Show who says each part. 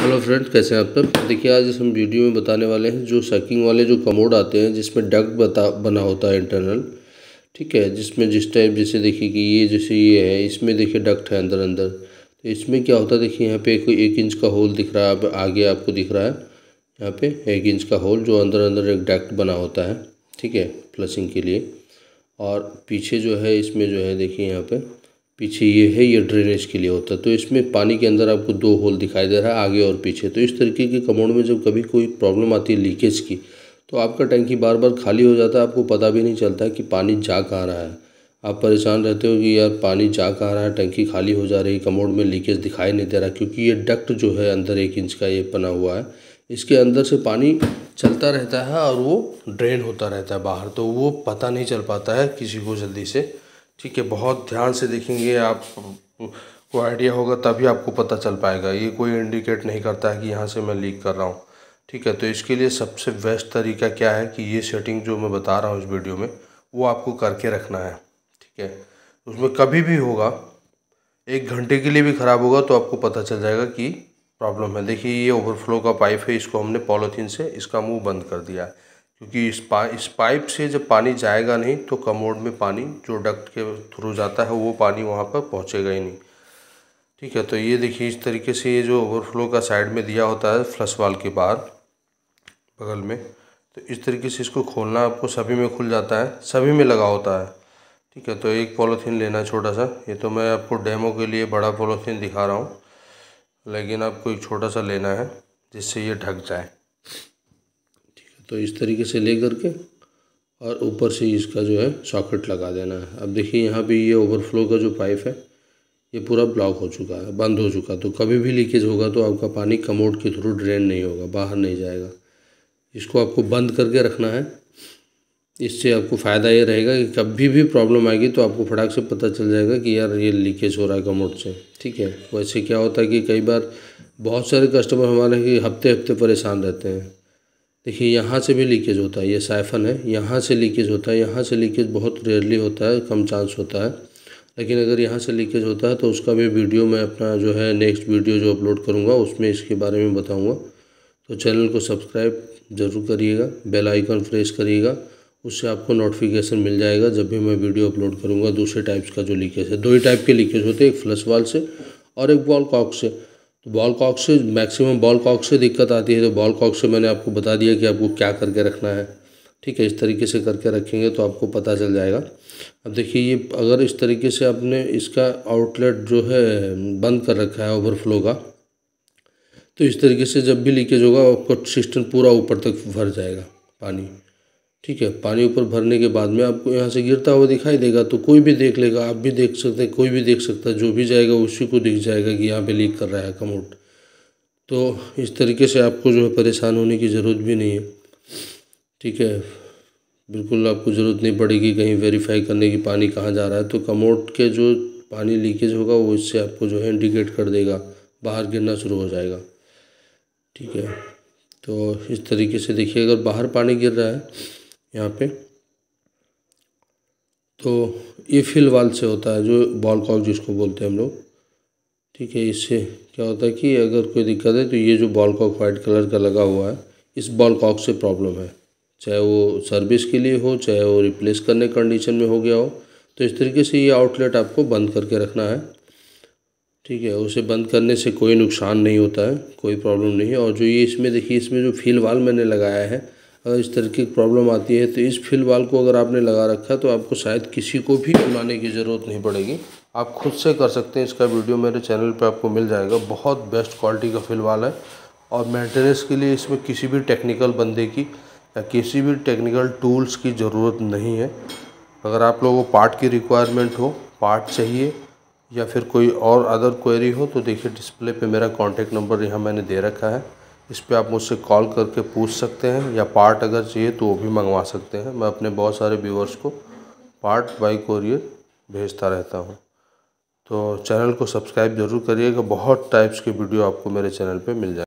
Speaker 1: hello friends कैसे हैं आप सब देखिए आज इस हम वीडियो में बताने वाले हैं जो सैकिंग वाले जो कमोड आते हैं जिसमें डक बता बना होता है इंटरनल ठीक है जिसमें जिस टाइप जैसे देखिए कि ये जैसे ये है इसमें देखिए डक्ट है अंदर अंदर तो इसमें क्या होता है देखिए यहाँ पे कोई एक इंच का होल दिख रहा है आप आगे आपको दिख रहा है यहाँ पर एक इंच का होल जो अंदर अंदर एक डक्ट बना होता है ठीक है फ्लसिंग के लिए और पीछे जो है इसमें जो है देखिए यहाँ पर पीछे ये है ये ड्रेनेज के लिए होता है तो इसमें पानी के अंदर आपको दो होल दिखाई दे रहा है आगे और पीछे तो इस तरीके के कमोड़ में जब कभी कोई प्रॉब्लम आती है लीकेज की तो आपका टैंकी बार बार खाली हो जाता है आपको पता भी नहीं चलता कि पानी जा कहाँ रहा है आप परेशान रहते हो कि यार पानी जा कहाँ रहा है टंकी खाली हो जा रही है कमोड में लीकेज दिखाई नहीं दे रहा क्योंकि ये डक्ट जो है अंदर एक इंच का ये बना हुआ है इसके अंदर से पानी चलता रहता है और वो ड्रेन होता रहता है बाहर तो वो पता नहीं चल पाता है किसी को जल्दी से ठीक है बहुत ध्यान से देखेंगे आप को आइडिया होगा तभी आपको पता चल पाएगा ये कोई इंडिकेट नहीं करता है कि यहाँ से मैं लीक कर रहा हूँ ठीक है तो इसके लिए सबसे बेस्ट तरीका क्या है कि ये सेटिंग जो मैं बता रहा हूँ इस वीडियो में वो आपको करके रखना है ठीक है उसमें कभी भी होगा एक घंटे के लिए भी ख़राब होगा तो आपको पता चल जाएगा कि प्रॉब्लम है देखिए ये ओवरफ्लो का पाइप है इसको हमने पॉलोथीन से इसका मुँह बंद कर दिया है क्योंकि इस पा इस पाइप से जब पानी जाएगा नहीं तो कमोड में पानी जो डक्ट के थ्रू जाता है वो पानी वहाँ पर पहुँचेगा ही नहीं ठीक है तो ये देखिए इस तरीके से ये जो ओवरफ्लो का साइड में दिया होता है फ्लश वाल के बाहर बगल में तो इस तरीके से इसको खोलना आपको सभी में खुल जाता है सभी में लगा होता है ठीक है तो एक पॉलोथीन लेना छोटा सा ये तो मैं आपको डेमो के लिए बड़ा पॉलोथीन दिखा रहा हूँ लेकिन आपको एक छोटा सा लेना है जिससे ये ढक जाए तो इस तरीके से ले करके और ऊपर से इसका जो है सॉकेट लगा देना है अब देखिए यहाँ पे ये ओवरफ्लो का जो पाइप है ये पूरा ब्लॉक हो चुका है बंद हो चुका तो कभी भी लीकेज होगा तो आपका पानी कमोड के थ्रू ड्रेन नहीं होगा बाहर नहीं जाएगा इसको आपको बंद करके रखना है इससे आपको फ़ायदा ये रहेगा कि कभी भी प्रॉब्लम आएगी तो आपको फटाक से पता चल जाएगा कि यार ये लीकेज हो रहा है कमोड से ठीक है वैसे क्या होता है कि कई बार बहुत सारे कस्टमर हमारे हफ्ते हफ्ते परेशान रहते हैं देखिए यहाँ से भी लीकेज होता है ये साइफन है यहाँ से लीकेज होता है यहाँ से लीकेज बहुत रेयरली होता है कम चांस होता है लेकिन अगर यहाँ से लीकेज होता है तो उसका भी वीडियो मैं अपना जो है नेक्स्ट वीडियो जो अपलोड करूँगा उसमें इसके बारे में बताऊँगा तो चैनल को सब्सक्राइब ज़रूर करिएगा बेल आइकन प्रेस करिएगा उससे आपको नोटिफिकेशन मिल जाएगा जब भी मैं वीडियो अपलोड करूँगा दूसरे टाइप्स का जो लीकेज है दो ही टाइप के लीकेज होते हैं एक फ्लश वाल से और एक बॉल कॉक से तो बॉल कॉक से मैक्सिमम बॉल कॉक से दिक्कत आती है तो बॉल कॉक से मैंने आपको बता दिया कि आपको क्या करके रखना है ठीक है इस तरीके से करके रखेंगे तो आपको पता चल जाएगा अब देखिए ये अगर इस तरीके से आपने इसका आउटलेट जो है बंद कर रखा है ओवरफ्लो का तो इस तरीके से जब भी लीकेज होगा आपका सिस्टम पूरा ऊपर तक भर जाएगा पानी ठीक है पानी ऊपर भरने के बाद में आपको यहाँ से गिरता हुआ दिखाई देगा तो कोई भी देख लेगा आप भी देख सकते हैं कोई भी देख सकता है जो भी जाएगा उसी को दिख जाएगा कि यहाँ पे लीक कर रहा है कमोट तो इस तरीके से आपको जो है परेशान होने की ज़रूरत भी नहीं है ठीक है बिल्कुल आपको ज़रूरत नहीं पड़ेगी कहीं वेरीफाई करने की पानी कहाँ जा रहा है तो कमोट के जो पानी लीकेज होगा वो इससे आपको जो है इंडिकेट कर देगा बाहर गिरना शुरू हो जाएगा ठीक है तो इस तरीके से देखिए अगर बाहर पानी गिर रहा है यहाँ पे तो ये फील वाल से होता है जो बॉल कॉक जिसको बोलते हैं हम लोग ठीक है इससे क्या होता है कि अगर कोई दिक्कत है तो ये जो बॉल कॉक वाइट कलर का लगा हुआ है इस बॉल कॉक से प्रॉब्लम है चाहे वो सर्विस के लिए हो चाहे वो रिप्लेस करने कंडीशन में हो गया हो तो इस तरीके से ये आउटलेट आपको बंद करके रखना है ठीक है उसे बंद करने से कोई नुकसान नहीं होता है कोई प्रॉब्लम नहीं है और जो ये इसमें देखिए इसमें जो फील वाल मैंने लगाया है इस तरह की प्रॉब्लम आती है तो इस फिल वाल को अगर आपने लगा रखा है तो आपको शायद किसी को भी बनाने की ज़रूरत नहीं पड़ेगी आप खुद से कर सकते हैं इसका वीडियो मेरे चैनल पर आपको मिल जाएगा बहुत बेस्ट क्वालिटी का फिल वाल है और मेंटेनेंस के लिए इसमें किसी भी टेक्निकल बंदे की या किसी भी टेक्निकल टूल्स की ज़रूरत नहीं है अगर आप लोगों को पार्ट की रिक्वायरमेंट हो पार्ट चाहिए या फिर कोई और अदर क्वेरी हो तो देखिए डिस्प्ले पे मेरा कांटेक्ट नंबर यहाँ मैंने दे रखा है इस पर आप मुझसे कॉल करके पूछ सकते हैं या पार्ट अगर चाहिए तो वो भी मंगवा सकते हैं मैं अपने बहुत सारे व्यूवर्स को पार्ट बाई कोरियर भेजता रहता हूँ तो चैनल को सब्सक्राइब ज़रूर करिएगा बहुत टाइप्स के वीडियो आपको मेरे चैनल पर मिल जाए